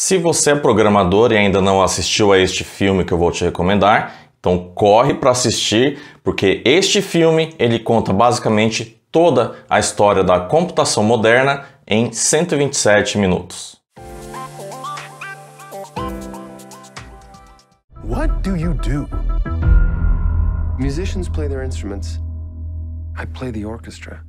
Se você é programador e ainda não assistiu a este filme que eu vou te recomendar, então corre para assistir, porque este filme ele conta basicamente toda a história da computação moderna em 127 minutos. What do you do? Musicians play their instruments. I play the orchestra.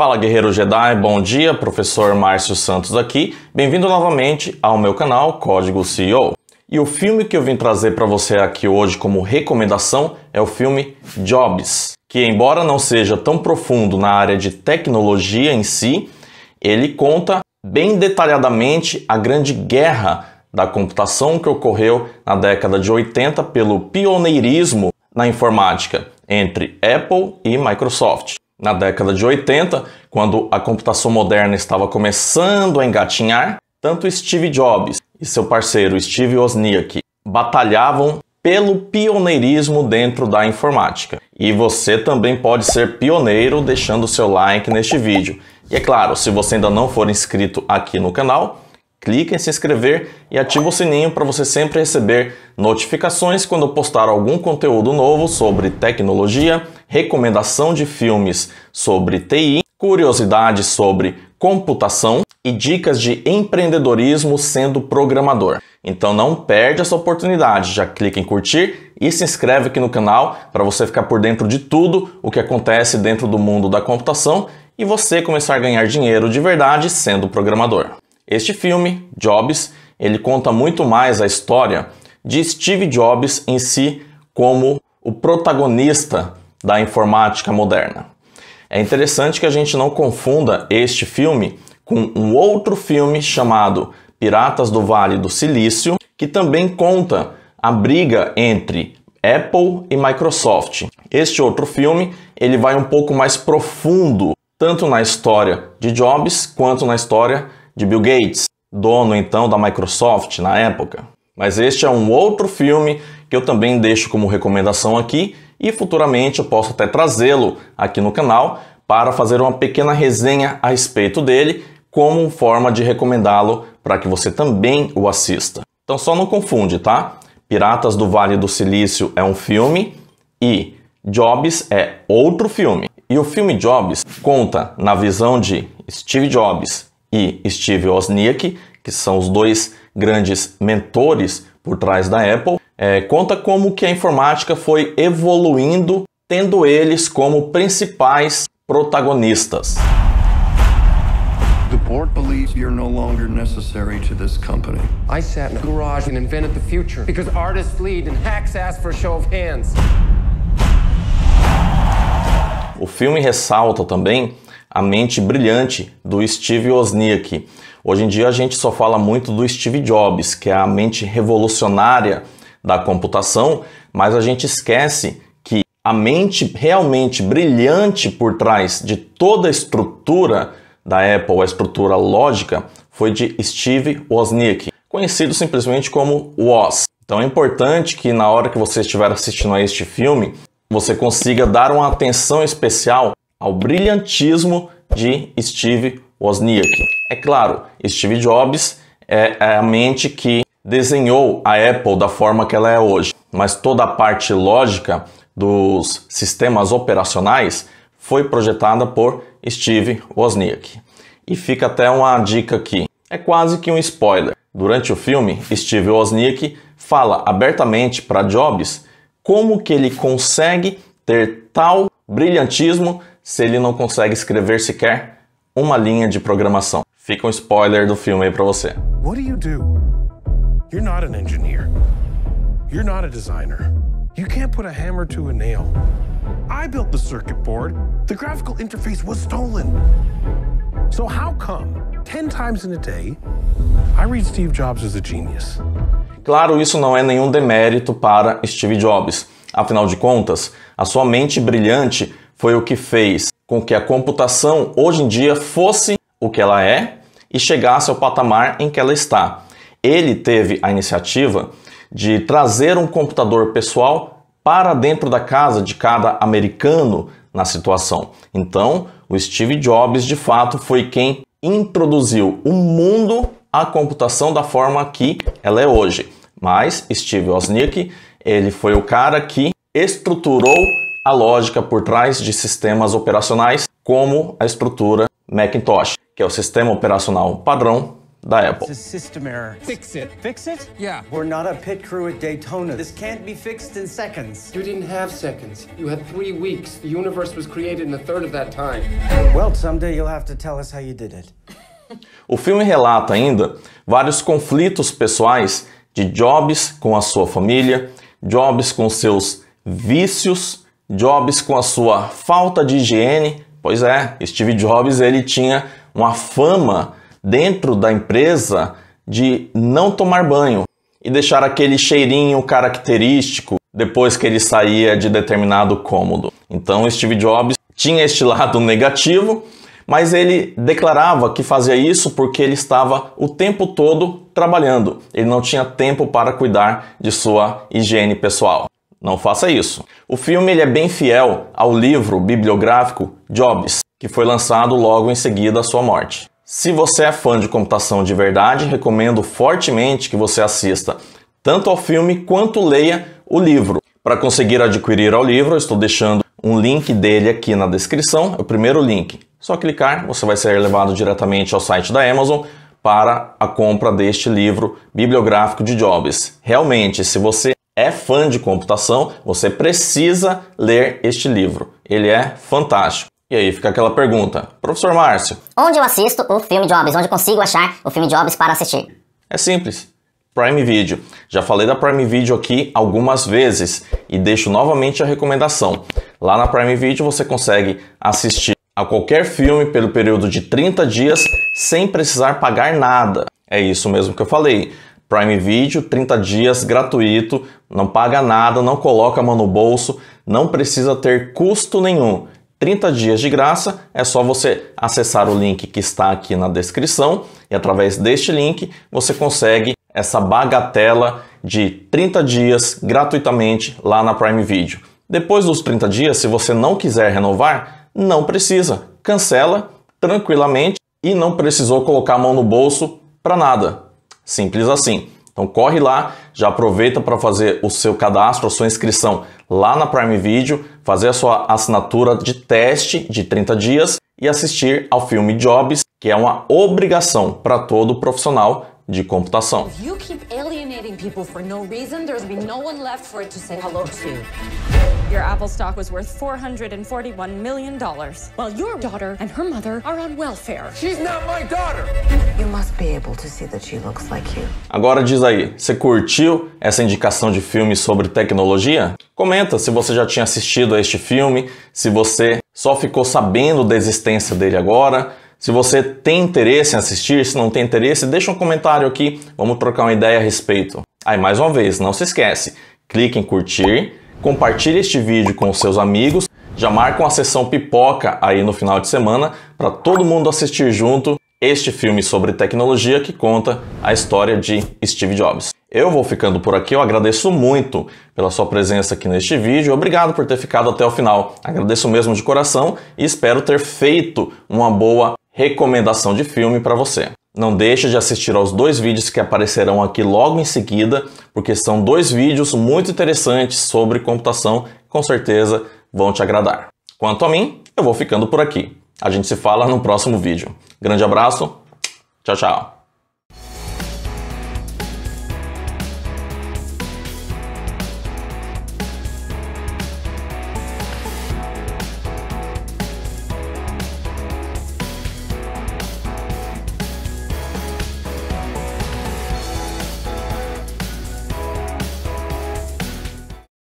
Fala Guerreiro Jedi, bom dia, professor Márcio Santos aqui. Bem-vindo novamente ao meu canal Código CEO. E o filme que eu vim trazer para você aqui hoje como recomendação é o filme Jobs, que embora não seja tão profundo na área de tecnologia em si, ele conta bem detalhadamente a grande guerra da computação que ocorreu na década de 80 pelo pioneirismo na informática entre Apple e Microsoft. Na década de 80, quando a computação moderna estava começando a engatinhar, tanto Steve Jobs e seu parceiro Steve Wozniak batalhavam pelo pioneirismo dentro da informática. E você também pode ser pioneiro deixando seu like neste vídeo. E é claro, se você ainda não for inscrito aqui no canal, clique em se inscrever e ative o sininho para você sempre receber notificações quando eu postar algum conteúdo novo sobre tecnologia, recomendação de filmes sobre TI, curiosidades sobre computação e dicas de empreendedorismo sendo programador. Então não perde essa oportunidade, já clica em curtir e se inscreve aqui no canal para você ficar por dentro de tudo o que acontece dentro do mundo da computação e você começar a ganhar dinheiro de verdade sendo programador. Este filme, Jobs, ele conta muito mais a história de Steve Jobs em si como o protagonista da informática moderna. É interessante que a gente não confunda este filme com um outro filme chamado Piratas do Vale do Silício, que também conta a briga entre Apple e Microsoft. Este outro filme, ele vai um pouco mais profundo, tanto na história de Jobs quanto na história de Bill Gates, dono então da Microsoft na época. Mas este é um outro filme que eu também deixo como recomendação aqui e futuramente eu posso até trazê-lo aqui no canal para fazer uma pequena resenha a respeito dele, como forma de recomendá-lo para que você também o assista. Então só não confunde, tá? Piratas do Vale do Silício é um filme e Jobs é outro filme. E o filme Jobs conta na visão de Steve Jobs e Steve Wozniak, que são os dois grandes mentores por trás da Apple, é, conta como que a informática foi evoluindo, tendo eles como principais protagonistas. The board believes you're no longer necessary to this company. I sat in a garage and invented the future because artists lead and hacks ask for a show of hands. O filme ressalta também a mente brilhante do Steve Wozniak. Hoje em dia a gente só fala muito do Steve Jobs, que é a mente revolucionária da computação, mas a gente esquece que a mente realmente brilhante por trás de toda a estrutura da Apple, a estrutura lógica, foi de Steve Wozniak, conhecido simplesmente como Woz. Então é importante que na hora que você estiver assistindo a este filme, você consiga dar uma atenção especial ao brilhantismo de Steve Wozniak. É claro, Steve Jobs é, é a mente que desenhou a Apple da forma que ela é hoje, mas toda a parte lógica dos sistemas operacionais foi projetada por Steve Wozniak. E fica até uma dica aqui, é quase que um spoiler. Durante o filme, Steve Wozniak fala abertamente para Jobs como que ele consegue ter tal brilhantismo se ele não consegue escrever sequer uma linha de programação. Fica um spoiler do filme aí para você. What do you do? You're not an engineer. You're not a designer. You can't put a hammer to a nail. I built the circuit board. The graphical interface was stolen. So how come 10 times in a day I read Steve Jobs as a genius? Claro, isso não é nenhum demérito para Steve Jobs. Afinal de contas, a sua mente brilhante foi o que fez com que a computação hoje em dia fosse o que ela é e chegasse ao patamar em que ela está. Ele teve a iniciativa de trazer um computador pessoal para dentro da casa de cada americano na situação. Então, o Steve Jobs de fato foi quem introduziu o mundo à computação da forma que ela é hoje. Mas Steve Wozniak, ele foi o cara que estruturou a lógica por trás de sistemas operacionais como a estrutura Macintosh, que é o sistema operacional padrão da Apple. It's a system error. Fix it. Fix it? Yeah. We're not a pit crew at Daytona. This can't be fixed in seconds. You didn't have seconds. You had three weeks. The universe was created in a third of that time. Well, someday you'll have to tell us how you did it. O filme relata ainda vários conflitos pessoais de Jobs com a sua família, Jobs com seus vícios, Jobs com a sua falta de higiene. Pois é, Steve Jobs ele tinha uma fama dentro da empresa de não tomar banho e deixar aquele cheirinho característico depois que ele saía de determinado cômodo. Então Steve Jobs tinha este lado negativo, mas ele declarava que fazia isso porque ele estava o tempo todo trabalhando. Ele não tinha tempo para cuidar de sua higiene pessoal. Não faça isso. O filme ele é bem fiel ao livro bibliográfico Jobs, que foi lançado logo em seguida à sua morte. Se você é fã de computação de verdade, recomendo fortemente que você assista tanto ao filme quanto leia o livro. Para conseguir adquirir o livro, estou deixando um link dele aqui na descrição, é o primeiro link. Só clicar, você vai ser levado diretamente ao site da Amazon para a compra deste livro bibliográfico de Jobs. Realmente, se você é fã de computação, você precisa ler este livro. Ele é fantástico. E aí fica aquela pergunta, professor Márcio. Onde eu assisto o filme Jobs? Onde consigo achar o filme Jobs para assistir? É simples. Prime Video. Já falei da Prime Video aqui algumas vezes e deixo novamente a recomendação. Lá na Prime Video você consegue assistir a qualquer filme pelo período de 30 dias sem precisar pagar nada. É isso mesmo que eu falei. Prime Video, 30 dias gratuito, não paga nada, não coloca a mão no bolso, não precisa ter custo nenhum. 30 dias de graça, é só você acessar o link que está aqui na descrição e através deste link você consegue essa bagatela de 30 dias gratuitamente lá na Prime Video. Depois dos 30 dias, se você não quiser renovar, não precisa, cancela tranquilamente e não precisou colocar a mão no bolso para nada. Simples assim. Então corre lá, já aproveita para fazer o seu cadastro, a sua inscrição lá na Prime Video, fazer a sua assinatura de teste de 30 dias e assistir ao filme Jobs, que é uma obrigação para todo profissional de computação. If Your Apple stock was worth $441 million, while your daughter and her mother are on welfare. She's not my daughter! You must be able to see that she looks like you. Agora diz aí, você curtiu essa indicação de filme sobre tecnologia? Comenta se você já tinha assistido a este filme, se você só ficou sabendo da existência dele agora. Se você tem interesse em assistir, se não tem interesse, deixa um comentário aqui, vamos trocar uma ideia a respeito. Aí mais uma vez, não se esquece, clique em curtir, Compartilhe este vídeo com seus amigos, já marca uma sessão pipoca aí no final de semana para todo mundo assistir junto este filme sobre tecnologia que conta a história de Steve Jobs. Eu vou ficando por aqui, eu agradeço muito pela sua presença aqui neste vídeo, obrigado por ter ficado até o final. Agradeço mesmo de coração e espero ter feito uma boa recomendação de filme para você. Não deixe de assistir aos dois vídeos que aparecerão aqui logo em seguida, porque são dois vídeos muito interessantes sobre computação, com certeza vão te agradar. Quanto a mim, eu vou ficando por aqui. A gente se fala no próximo vídeo. Grande abraço, tchau, tchau.